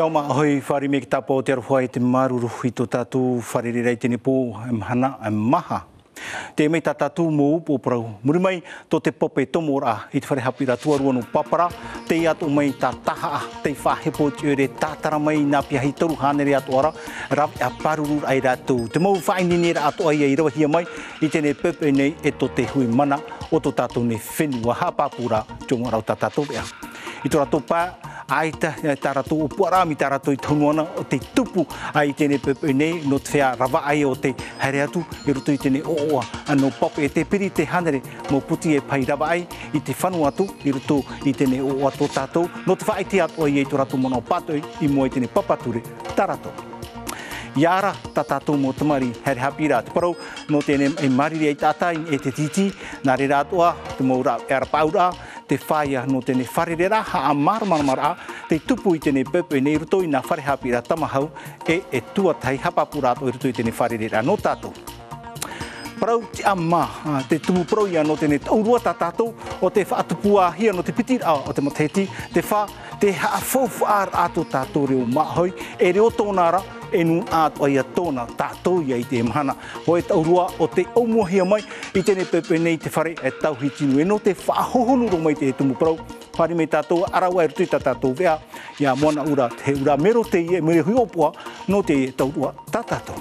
Kia ma hoi whare me ki tapo o te aruhua i te maruru i tō tatu whare rei tene pō e mhana e maha. Te mei tā tatu mō upo prau murimai tō te pope tomo rā i te whare hapira tuarua no papara te i ato mei tā taha a te whahepo ti ure tātara mei nā pia hei taru hānere ato ara rap a paruru ai rātou. Te mou whaini nera ato ai ai rawahia mai i tene pepe nei e tō te hui mana o tō tatu ne whenua hapapura tō mō rau tā tatu i tō rato pā, ai eh, tā rato o puara, mi tā rato i taunuana o te tupu, ai tēne pepe nei, no te whea rava ai o te haere atu, i roto i tēne o oa, anō pop e te piri te hanere, mō puti e pai rava ai, i te whanu atu, i roto i tēne o oa tō tātou, no te whaite atu i e tō rato mono pato i mō i tēne papature, tā rato. Iara, ta tātou mō tamari, heri hapi rā te parau, no tēne e mariri ei tātai, e te titi, nā re rātua, te mō rā, e ara paura, te whaia no tēne whare rera ha a maru maru mara te tupu i tēne pepe nei ruto i nga whare hapi ra tamahau e e tuatai hapapu rato i ruto i tēne whare rera no tātou. Parau te amma te tumu pro i no tēne taurua tā tātou o te whaatupua hia no te piti a o te motheti te wha te haa ar ato tātou reo mahoi e reo tōnara e nu a to ia tona ta to ia te mana o e tau rua o te o mai i te ne pepe nei te fare e tau hiti nu e no te wha hohonu ro mai te e tumu prau whare me tato ara wai rutu i ta tato vea i a moana ura te ura mero te ia e mere hui opua no te e tau rua ta tato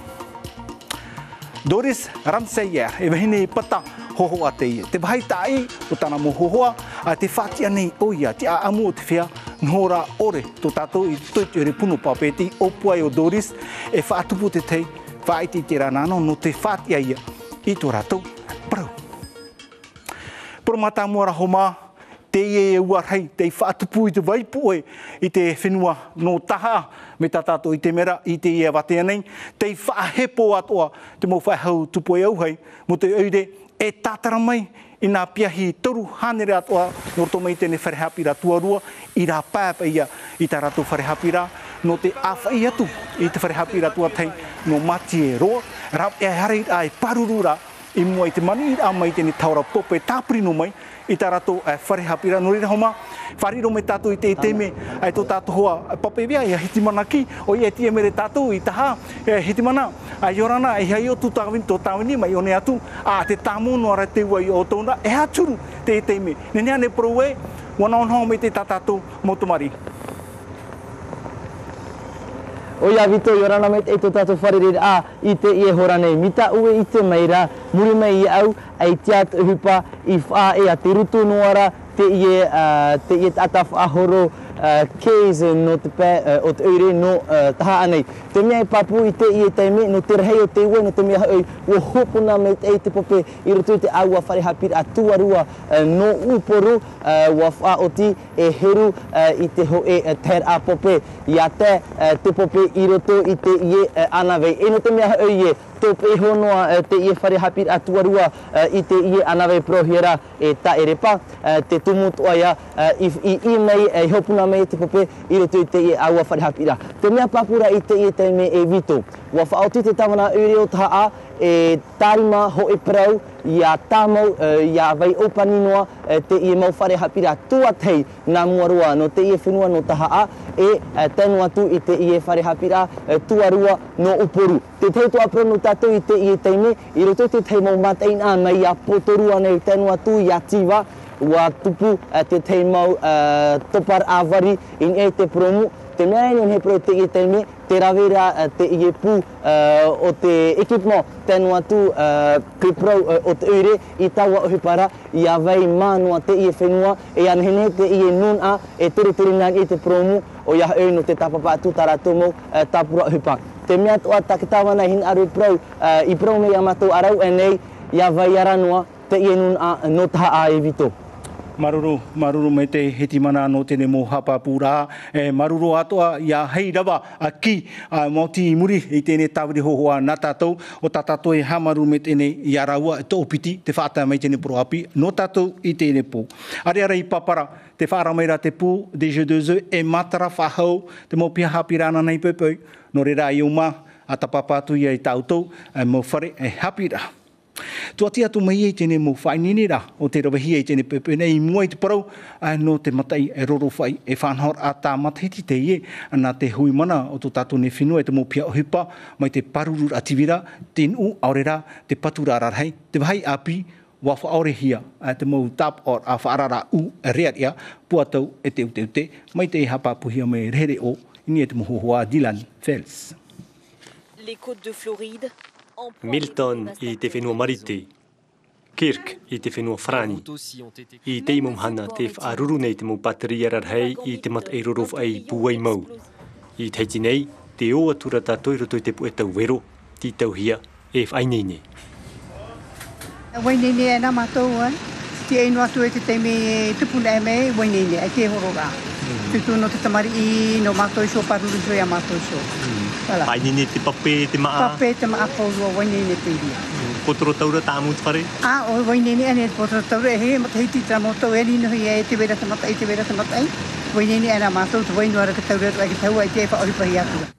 Doris Ramseyer e vehine i pata hoho a te ia. Te bahai tae o tana mo hohoa a te whātia nei o ia, te a o te whea, nō rā ore tō tātou i tō te ore puno papeti, o puai o Doris, e whātupu te tei, whaiti te ranano no te whātia ia i tō rātou. Brau! Pramata mua raho mā, te ie e ua rei, te i whātupu i te waipu e, i te whenua nō taha me tā tātou i te mera, i te ie a watea nei, te i whāhepo atoa, te mō whaihau tupo e au hei, mo te aude e tātara mai i ngā piahi toru hanere atoa ngoto mai tēne wharehapi rā tuarua i rā pāpa ia i tā rātou wharehapi rā no te awhai atu i te wharehapi rā tuatai no mati e roa rā e hare i rā e paruru i mua i te mani i ama i tēne taura pope tāpuri no mai i tā rato e eh, whare hapira no rira homa. Whariro me tātou i te teme ai tō tātou hoa eh, pape vea i a hiti ki o i e tia mere tātou i taha e eh, hiti mana. Ai o rana e hei o tū tāwini tō tāwini mai o ne atu a te tāmu no ara te ua o tōna e haturu te teme. Nenea ne proue, wana onhoa me te tātou motumari. Thank o ia vito i orana mai eito tato wharere a i te i e hora nei. Mita ue i te meira, muri mai i au, ai te atu hupa i whaa e a te rutu noara, te i e, uh, te i ahoro, Eh, keise no te pe eh, o te uire no uh, taha anei. Te mea i e papu i te i e tei me, no te rehei o te ue, no te mea oi o hopuna me te e te pope i rotu te aua whare hapira a tuarua no uporu uh, wa wha o ti e heru i te ho e ter a pope. I a te uh, te pope i rotu i te i e uh, E no te mea oi e, tō pei eh, te ie whare hapi atuarua uh, i te ie anawe prohiera e ta e repa, te tumutu aia i, i, mei, e hopuna mei te pope, i roto i te ie awa whare hapi Te mea papura i te ie teime e vito, wa whaoti te tamana ureo taha a, e taima ho e prau i a tāmau, e, i a vai opani e, te i e mau hapira tua tei nā mua no te i e whenua no taha a, e, e tenu atu i te i e whare hapira tuarua no uporu. Te tei tua pronu tatu i te i e teime, i roto te tei mau matei nā mai a potorua nei tenu atu i a tiva, tupu te tei mau topar avari in e te promu, te mea ene he pro te i te me, te rawera eh, te i e pū eh, o te ekipno tenua tu uh, eh, pro o te uire i taua uhipara i a vei mānua te i e whenua e anhene te i e nun a e tere tere nāk i te promu o ia e no te tapapa atu tara tomo uh, tapura uhipang. Te mea tua takitawa nei hin aru pro uh, i pro me i amatou arau e nei i a aranua te i e nun a no taha a evito maruru maruru me te heti mana no tene mo hapa pura e eh, maruru atoa ya hei rawa a a moti i muri i tene tawiri ho hoa na tatou o tatatou e hamaru me tene i to e opiti te whaata mai tene pro api no tatou i tene pō are ara papara te fara mai rate pū de je de zeu e matara whahau te mo pia hapirana nei pepe no re rai uma Ata papatu ia i tautou e mo whare e hapirana Tu atia tu mai e tene mo fai nini ra, o te rawahia e tene pepe nei mua i te parau, ai no te matai e roro fai e whanhor a tā matahiti te ie, anā te hui mana o tu tātou ne whenua e te mōpia o hipa, mai te paruru ativira, tēn u aurera, te patura ararhei, te vahai api, wa fa ore hia at the mou tap or a farara u e rear ya puato ete ute ute mai te hapa pu hia me rere o ni et mo ho Dylan Fels L'écoute de Floride, Milton i te whenua Mariti, Kirk i te whenua Frani, i te imam hana te whaaruru nei te mou pateri ararhei i te mat eirorov ai buai mau. I te heiti nei, te o atura ta toiroto i te pu e wero, ti tau hia, e whai nei nei. E wai nei nei e na matou, eh? ti e inu atu e te teime e tupuna e mei, wai nei nei, e te horoga. Hmm. Tutu no te tamari i, no matou iso, paruru i a matou iso. Pai nini te pape te maa? Pape te maa ko ua waini te iria. Potro taura tā mūt whare? A, o waini ni ane potro taura e he, mata hei ti tamo tau e nino hi e te wera tamata e te wera tamata e. Waini ni ana mātou tu wainu ara ka taura tu ake taua e te epa oripahi atua.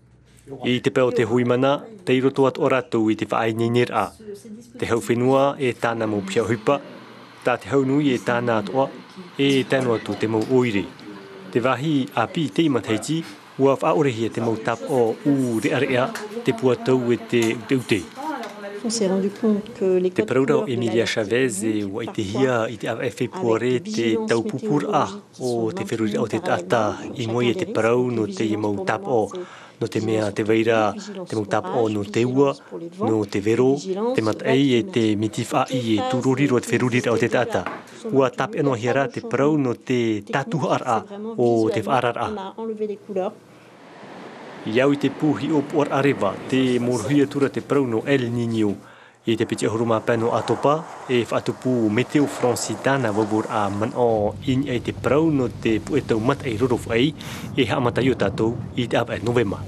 I te peo te huimana, te iroto at oratou i te whaai ni nira. Te hau whenua e tāna mō pia hupa, tā te hau nui e tāna atoa, e tēnua tō te mō oiri. Te wahi a pi te imateiti, ua faaorehia te mautapa o ū re areʻa te puatau e te uteute Te e parura o Emilia Chavez e wa i te hia i te awa efe puare te tau pupur a o te ferurira o te tata i moi e te parau no te i mautap o no te mea te veira te mautap o no te ua no te vero te matai e te mitif a i e tururiro te ferurira o te tata ua tap eno e hira te parau no te tatuhar a o te wharar a iau i te puhi o puar arewa te morhui tura te prauno El Niño i te piti ahuruma pano atopa e whaatupu Meteo Francitana wabur a man o in e te prauno te puetau mat ei rurof ei e haamata iu tatou i te apa e novema.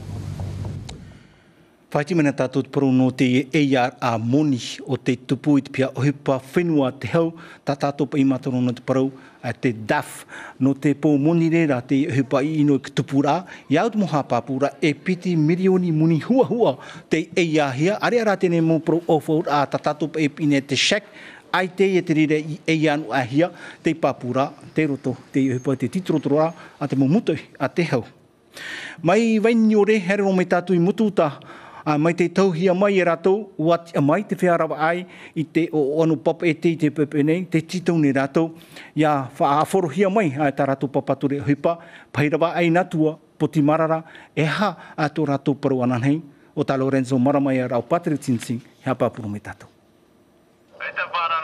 Whaiti mana tātou tupuru no te EIR a Moni o te tupu i te pia ohipa whenua te hau, tā tātou pa imatoro no te parau, a te daf no te pō moni reira te hupa i ino ki tupura, i aut moha pāpura e piti milioni muni hua hua te eia hia, are ara tene mō pro offer a tatatu e pine te shek, ai te e te rire i e anu a hia, te pāpura, te roto, te hupa te titrotroa, a te mō mutu, a te hau. Mai vainyore, herero me tatu i mututa, mututa, Ah, e a mai te tauhi a mai e rātou, ua a mai te wheharawa ai i te o anu papa e te i te pepe nei, te titau ni rātou, ia whaaforohi a mai a ta rātou papature hupa, pairawa ai natua, poti marara, e ha a tō rātou paru ananhei, o ta Lorenzo Maramai a rau Patrick Tinsing, hea papuru me tātou. Hei te whara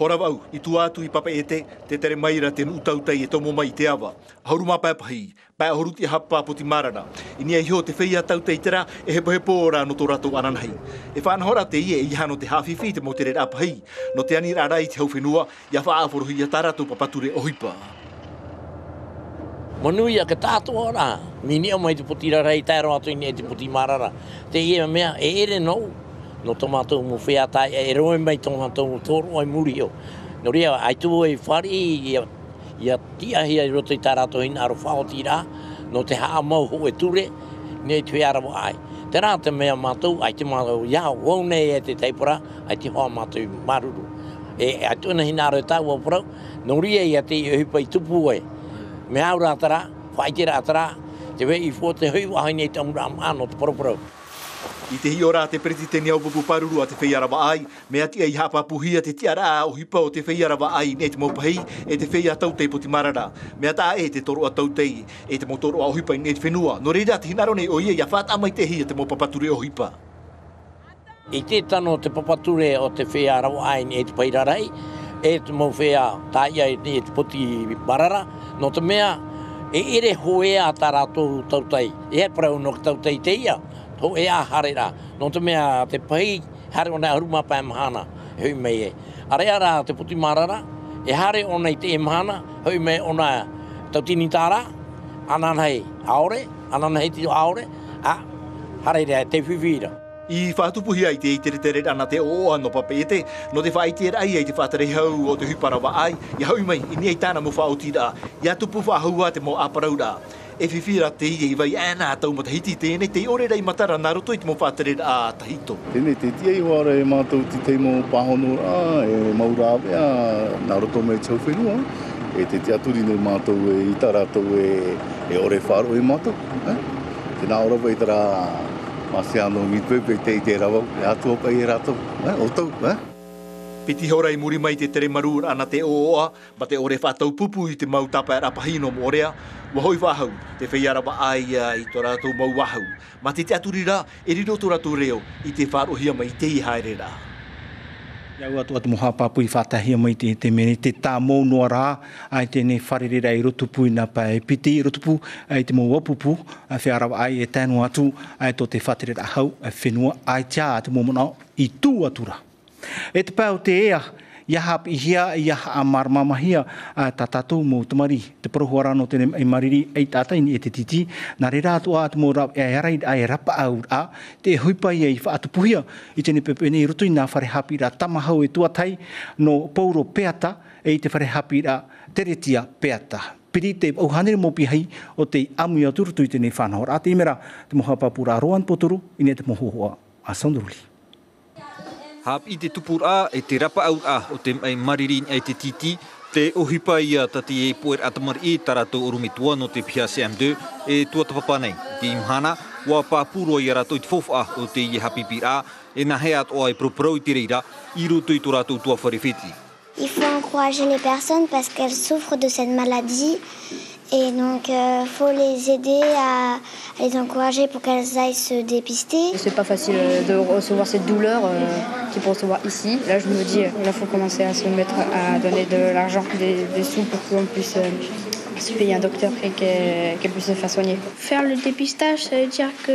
Hora vau, i tu atu i papa ete, te tere maira te utautai e tomo mai i te awa. Hauru mā pae pahi, pae ti hapa po ti marana. I nia hio te whei atau te itera e hepo hepo ora no tō rato ananahi. E whaana hora te ie e i hano te hawhiwhi te mo te rera pahi, no te anira rai te hauwhenua i a whaa aforohi a tarato papature ohipa. Manui a ka tātou ora, mi nia mai te poti rarei tai atu i nia te poti Te ie mea e ere nou, no tomato mo fea ta e roi mai tomato mo tor oi muri o no ria ai tu e fari ya ia tia hia i roto i tarato in aro fao tira no te ha mau ho e ture ne tu e arabo ai te me te mea matau ai te mātou ia wau nei e te teipura ai te hoa matau maruru e ai tu na hinaro e tau wapura no ria ia te e hupa i tupu e me aura atara whaitira atara te wei i fō te hui wahai nei te amura amano pro poroporau I te hiora te preti te neau bubu paruru a te feiarawa ai, me ati ai hapapuhia te tiara a o hipa o te feiarawa ai ne te mopahi e te feia tautei po te marara. Me ata e te toro a tautei, e te motoro a o hipa i ne te whenua. No reira te hinaro nei o ia ia whaat mai te hia te mopapature o hipa. I te tano te papature o te feiarawa ai ne te pairarai, e te mou whea taia e ne te poti marara, no te mea e ere hoea ta rātou tautei. E pra unok tautei te ia ho e a hare rā. te mea te pai, hare ona aruma pa e mahana, e hui mei e. A rea te puti marara, e hare ona te e mahana, e hui mei ona te tini tāra, anan hei aore, anan hei tito aore, a hare rea te whiwira. I whātupuhi ai te eitere tere ana te o ano papete, e no te whaitere ai ai te whātere hau o te hiparawa ai, i hau mai, i ni ei tāna mo whaotira, i atupu whāhua te mo aparaura e whiwhira te i ei vai ana a tau matahiti tēnei te ore rei matara nā roto i te mōwhātere a tahito. Tēnei te tia i hoare e mātou ti te mō pāhonura e maurāwe a nā roto mei tau whenua. E te tia turi nei mātou e i tarātou e, e ore whāro e mātou. Eh? Tēnā ora vai tara masi anō mi pe te i te rawau e atua pai e rātou. Eh? O tau, eh? piti horai muri mai te tere maru ana te ooa, ba te ore whātau pupu i te mautapa e rapahino mō rea, wahoi whahau, te whaiara wa ai i tō rātou mau wahau. Ma te te aturi rā, e riro tō rātou reo i te whārohia mai te i haere rā. Iau atu atu moha pāpui whātahia mai te te mene, te tā mou noa rā, ai te ne wharerera i rotupu i nā pae piti i rotupu, ai te mou wapupu, a whi arawa ai e tēnu atu, ai tō te whātere rā hau, a whenua, ai tia atu mou mana i tū atu rā. E te pau te ea, ia hap i hia, ia a marmamahia a tatatou mō tamari. Te prohuara no tene i e mariri ei tātai ni e te titi, nā re rātua atu mō rāp e arai ai e rapa au a te huipai ia i wha atupuhia i tene pepe nei rutu i nā whare hapi rā tamahau e tuatai no pouro peata e i te whare hapi rā teretia peata. Piri te auhanere mō pihai o te amu i aturutu i whanahor. A te imera, te moha papura roan poturu i te mohohoa a sandruli. Hap i te tupur a e te rapa au a o te mai maririn ai te titi, te ohipa a tati e puer atamar i tarato o rumi tua no te pia CM2 e tua tapapa nei. Te imhana, wā pāpūro i a i te fofa o te i hapi pi a, e na hea atoa e proprau i te reira i roto i tō rato tua wharifiti. Il faut encourager les personnes parce qu'elles souffrent de cette maladie Et donc, il euh, faut les aider à, les encourager pour qu'elles aillent se dépister. C'est pas facile euh, de recevoir cette douleur qui euh, qu'il faut recevoir ici. Là, je me dis, là, faut commencer à se mettre à donner de l'argent, des, sous pour qu'on puisse se payer un docteur et qu'elle puisse se faire soigner. Faire le dépistage, ça veut dire qu'on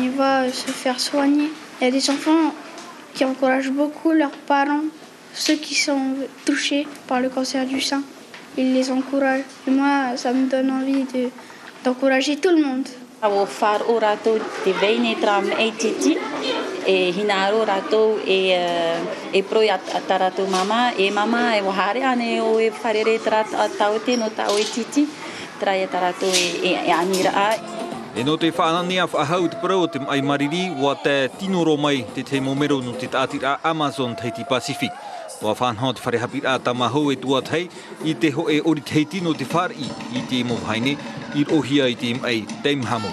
y va se faire soigner. Il y a des enfants qui encouragent beaucoup leurs parents, ceux qui sont touchés par le cancer du sein. Il les encourage. Et moi, ça me donne envie de, d'encourager tout le monde. Au far orato de veine tram ATT e, e hina orato e e pro atarato mama e mama e wahare ane o e fare re tra taute no tau e ATT e tra e tarato e anira a E no te whanani a whahau te parau o te mai mariri o te tino romai te te momero no te tātira Amazon teiti Pacific. Wa whanau te whare hapi rāta mahau e tua thai i te ho e ori thei tino te whar i i te imo haine i rohia i te imai teim hamu.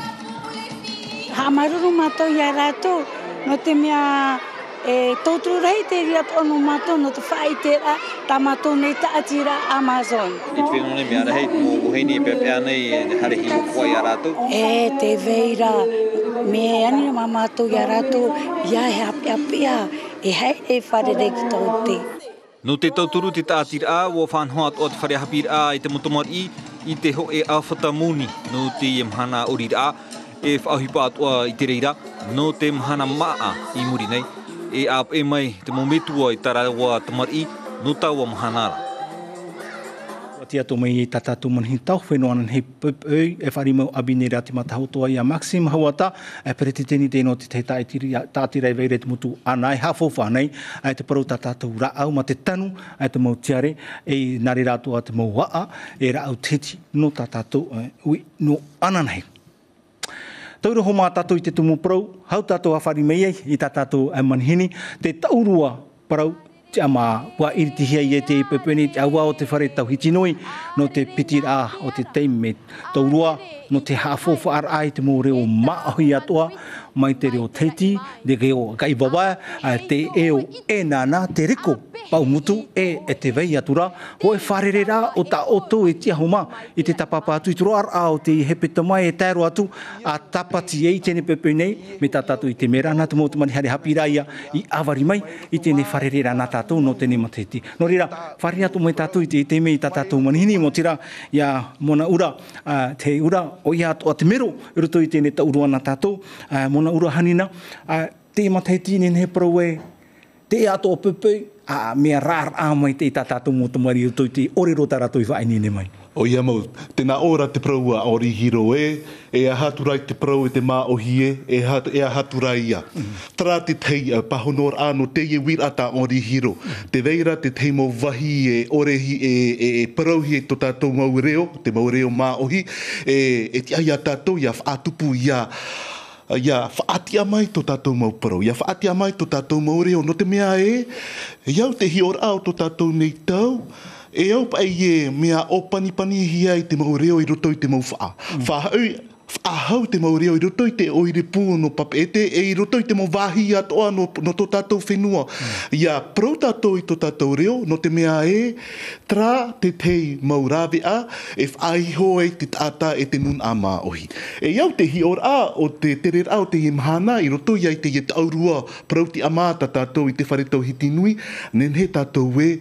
Ha maruru mātou i a rātou, no te mea e rei te ria tōnu mātou no te whai te rā, tā mātou nei ta ati Amazon. E te whenu nei mea rei, mō kuhini e pēpea nei e harehi o kua i a rātou? E te veira, me e ani mā mātou i a rātou, pia, e hei e whare rei ki No te tauturu te tātira a, wā whanhoa o te wharehapir a i te motomar i, i te ho e awhata mūni, no te i mhana orira a, e whahi pātua i te reira, no te mhana maa i muri nei, e ap e mai te momentua i tarawa tamar i, no tau mhanara tia tō mai e tata tu manhi tau whenua nan hei pupu e wharimau abine rea te matahotoa i a Maxim Hawata e pere te teni tēnō te teita e tātira mutu anai hafo whanei e te parau tata tu ra au ma te tanu e te mau tiare e nari rātua te mau waa e ra au teti no tata tu e, ui no ananai. Tauru ho mā tatu i te tumu parau, hau tatu a whari mei i tatu a manhini, te taurua parau te ama wa iritihia i e te ipepeni te awa o te whare tau hitinoi no te pitira o te teime tau no te hafofo ar ai te mō reo maahi atoa mai te reo teiti, de reo kai wawa, te eo e nana te reko pau mutu e e te vei atura, ho e wharere rā o ta oto e tia huma i te tapapa atu i turo ao te hepe tamai e tairo atu a tapati e i tene pepe nei me tatatu i te mera nga tumo tumani hare hapi rāia i awari mai i tene wharere rā nga tatou no tene mateti. No rira, wharere atu me tatu i te teme i tatatou manihini mo tira i a ura, te ura o i a te mero i tene ta urua nga tatou, mona ona urahanina a te matai tine ne proe te ato pepe a me rar a mai te tata to mo tumari to te ore ro tara toi vai nine mai o ia mo te na ora te proa ori hiro e e a haturai te proe te ma o hie e ha e a haturai ia mhm. tra te tei a pa honor te ye wir ata ori hiro mhm. te veira te te mo vahi e ore hi e e, e pro hi to tata to mo reo te mo reo ma o hi e e ti ata to ia a tupu ia Ah, ia faatia mai to tatou mau pro ia faatia mai to tatou mau reo no te mea e iau e te hio rao to tatou nei tau e au pa ie mea o panipani hia i te mau reo i roto i te mau faa mm. faa a hau te maori o i roto i te o i no pape e te e i roto i te mo vahi a toa no, no tō tātou whenua mm. i prou tātou i tō tātou reo no te mea e tra te tei maurawe a e whai hoi te tāta e te nun a mā ohi e iau te hi ora o te tere a te imhana i roto i ai te i taurua prou ti a mā tātou i te whare tau hiti nui nen he tātou we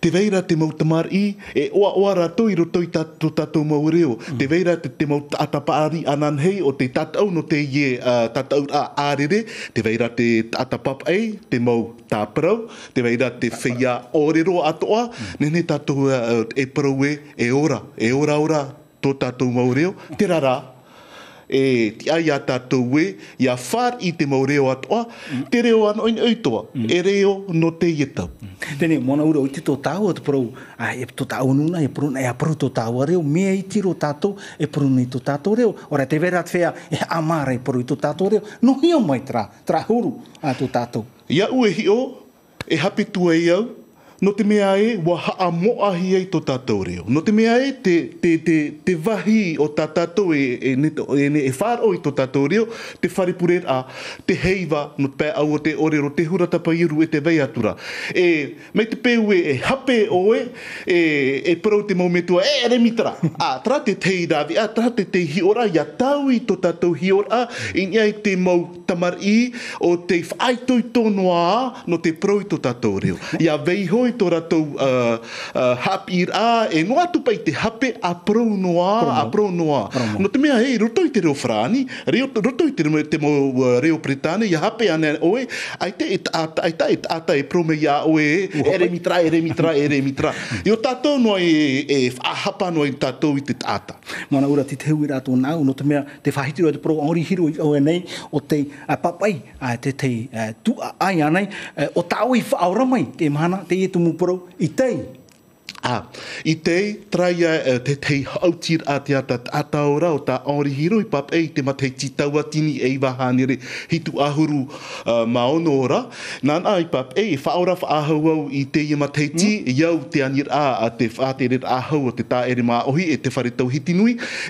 te veira te mau tamar i e oa oa rato i roto i tato tato mau reo mm. te veira te, te mau atapaari anan hei o te tatau no te ie uh, tatau a arere te veira te atapap ei te mau tāparau te veira te feia orero atoa mm. nene tatou e parau e, e ora e ora ora tō tatou mau reo te rara e ti ai ata to ya far i te moreo at o te reo an oin eito e reo no te ieta tene mona uru uti to tau at e pro a e to tau nuna e pro na e pro to tau reo me ai ti tato e pro ni to tato reo ora te vera fea e amare pro i to tato reo no hio mai tra tra huru a to tato ya ue hio e hapitu e iau no te mea e wa haa moa hi ei to tatou reo. No te mea e te, te, te, te wahi o tatou e, e, e, e, e whāro i to tatou reo, te wharipure a te heiva no te pēa au o te orero, te hurata pairu e te vei atura. E, mei te peu e, e hape oe, e, e parau te maumetua, e ere mitra, a tra te tei rāvi, a tra te tei hiora, ia tau i to tatou hiora, i nia i te mau tamari o te whaitoi tonoa, no te prou i to tatou reo. Ia vei hoi koe tō ratou uh, uh, hapi rā, e noa tu pai te hape a prou noa, a prou noa. No te mea, hei, roto i te reo Frani, roto i te, te mo uh, reo Britani, i hape ane oe, ai te ata, ai ata e prou me ia oe, ere mitra, ere mitra, ere mitra. Io tātou noa e, e a hapa noa i tātou i te ata. Mana ura, ti te hui rā tō nau, no te mea, te whahitiro e te prou ori hiro i oe nei, o te uh, papai, uh, te te uh, tu uh, ai anei, uh, o tāo i whaora mai, te mana, te ietu como pro e tem A, ah, i te trai eh, te tei hautir a te ata ata ora o ta ori hiro i pap ei te matei titaua tini ei wahanere hitu ahuru uh, maono ora. Nan ai i pap ei, whaora wha ahau au i te i matei ti, hmm? iau te anir a a te whaatere ahau o te ta ere maa ohi e te whare tau hiti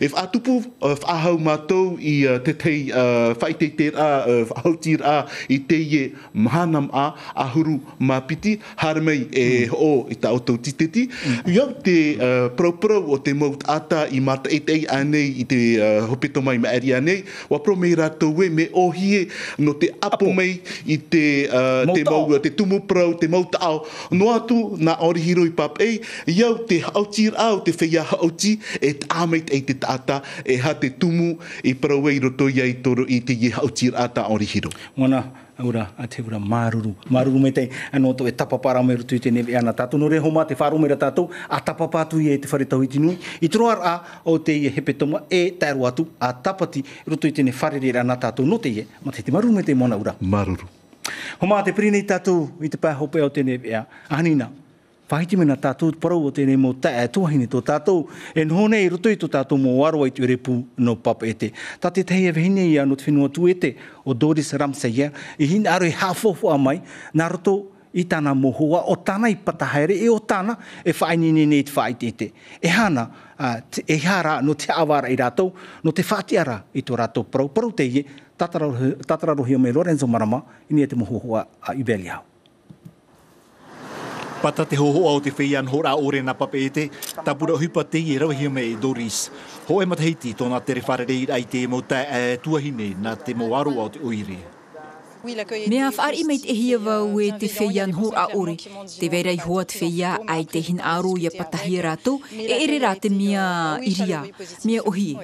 E wha atupu eh, wha ahau matou i eh, te tei uh, whaitei te a, uh, hautir a i te i e mahanam a ahuru mapiti, harmei e hmm. o i ta autou titeti. Yo te uh, prau-prau o te mot ata i mata e te anei i te uh, hopeto mai maeri anei. Wa pro me rato we me ohie no te apo mei i te, uh, te mau, te tumu pro te mot ao. No atu, na orihiro i pap ei, ia o te hautir ao, te feia hauti, e et amet e te tata, e ha te tumu i pro prau e roto i toro i te ye hautir ata orihiro. Mona, ora a te ora maruru maruru me te ano to e tapa para me rutu te neve ana tatu no re homa te faru me ra tatu a tapa pa e te fare tau nui. i troar a o te i hepe toma e, e taru atu a tapati rutu te ne fare rira ana tatu no te i e, ma te te maruru me te mona ora maruru homa te prini tatu i te pa hope o te neve ana anina whaiti mena tātou parau o tēnei mō tā e tuahine tō tātou, e noho nei roto i tō tātou mō aroa i tūrepu no papa e te. Tā e te tei e vihine i anu whenua tū e te, o Doris Ramsey i e hin aro i hāfofu a mai, nā roto i tāna mō hua, o tāna i patahaere, e o tāna e whaini ni nei te whaiti e te. E hana, e hara no te awara i rātou, no te whātiara i tō rātou parau, parau te ie, tatararohi o me Lorenzo Marama, i nei e te mō hua a Ibeliao. Pata te hoho au te whean hora ore na pape e te, ta pura hupa te i rawahia me e Doris. Ho e matahiti tōna te rewhare rei te mo ta e tuahine na te mo aro au te oire. Me a whaar i meit e hia wau euh, e te whean ho a ore, te weirai hoa te whea ai te hin aro i a patahia rātou, e ere rā te mea iria, mia ohi.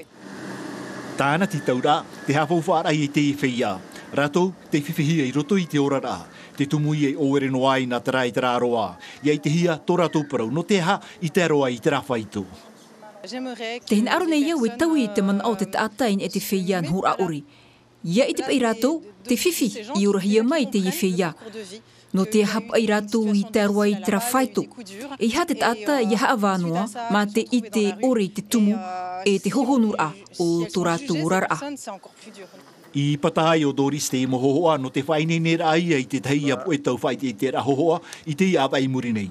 Tāna ti taura, te hawhau whaar i te whea. Rātou, te whiwhihia i roto i te ora rā te tumu i o no ai na tarai tara roa. I te hia tora tūparau, no te ha i te roa i tera Te hin aro nei iau e tau i te man au te taatain e te feian hura ori. Ia i te pa irato, te fifi i hia mai te i feia. No te hap ai rato i te roa euh, i tera whaitu. E ha te taata i haa vānoa, mā te i te ore i te tumu euh, e te hohonur a o tō rato urar a. I patai o Dori Stei e mo hohoa, no te whaine nera aia i te tei a ah. poe tau whai te tera hohoa, i te ia vai muri nei.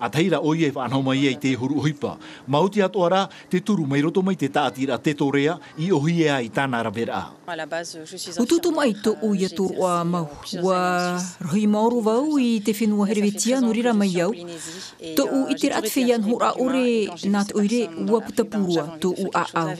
A teira o e whanau mai te huru hoipa. Mauti atoa rā, te turu mai roto mai te tātira te torea i ohi ea i tāna O Ututu mai to uia tur o a mau. Ua rohi maoro vau i te whenua herewetia no rira mai au. To u i te ratwhean hura ore nāt oire ua putapurua to u a au.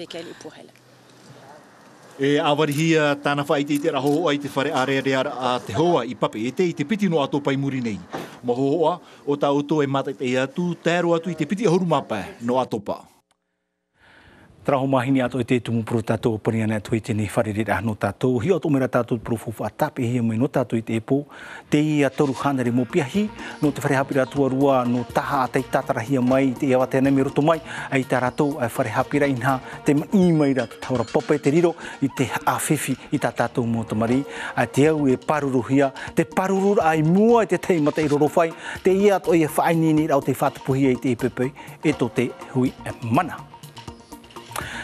E awarihia tāna wha i te itera hoho i te whare are a rea a te hoa i pape e te i te piti no ato pai muri nei. Mahohoa o tā oto e mātai te atu, tēro atu i te piti a horu mapa no ato pa. Traho mahini ato e te tumu pro tatou pania na tui tini wharirit ahno tatou. Hi ato mera tatou pro fufu atapi hi amai no tatou i te epo. Te i a toru hanari mo piahi no te wharihapira tua rua no taha a tei tatara hi amai te ewa te anemi roto mai. Ai ta ratou ai wharihapira inha te ma i mai ra taura popa te riro i te awhiwhi i ta tatou mo tamari. Ai te au e paruru hia te paruru ai mua i te tei mata i roro whai. Te i ato i e whaini ni rau te whatapuhi i te epepe e, e to te hui e mana.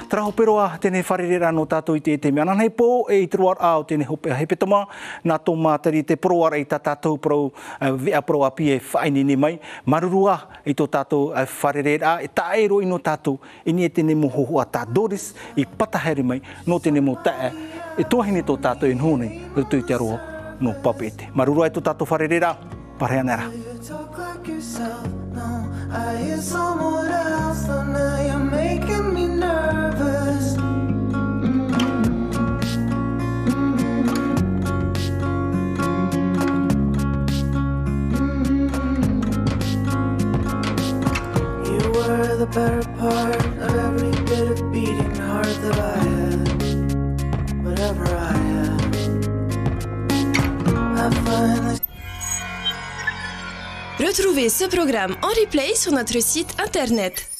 Traho peroa a tēnei wharerera no tātou i tētē mea. Nanei pō e i truar a o tēnei hupe a hepetoma. Nā tō mātari te proara i tā tātou pro eh, vea pro a pie whaini ni mai. Maruru a i tō tātou eh, wharerera. E tā ero i no tātou i e nie tēnei mō hohua tā Doris i pataheri mai no tēnei mō tae. E tōhine tō tātou i nhūnei i e te aroa no papete. Maruru a i tō tātou wharerera. Pare anera. I hear someone else and now you're making me the better part of every bit of beating heart that I have, whatever I have. I finally. Retrouvez ce programme en replay sur notre site internet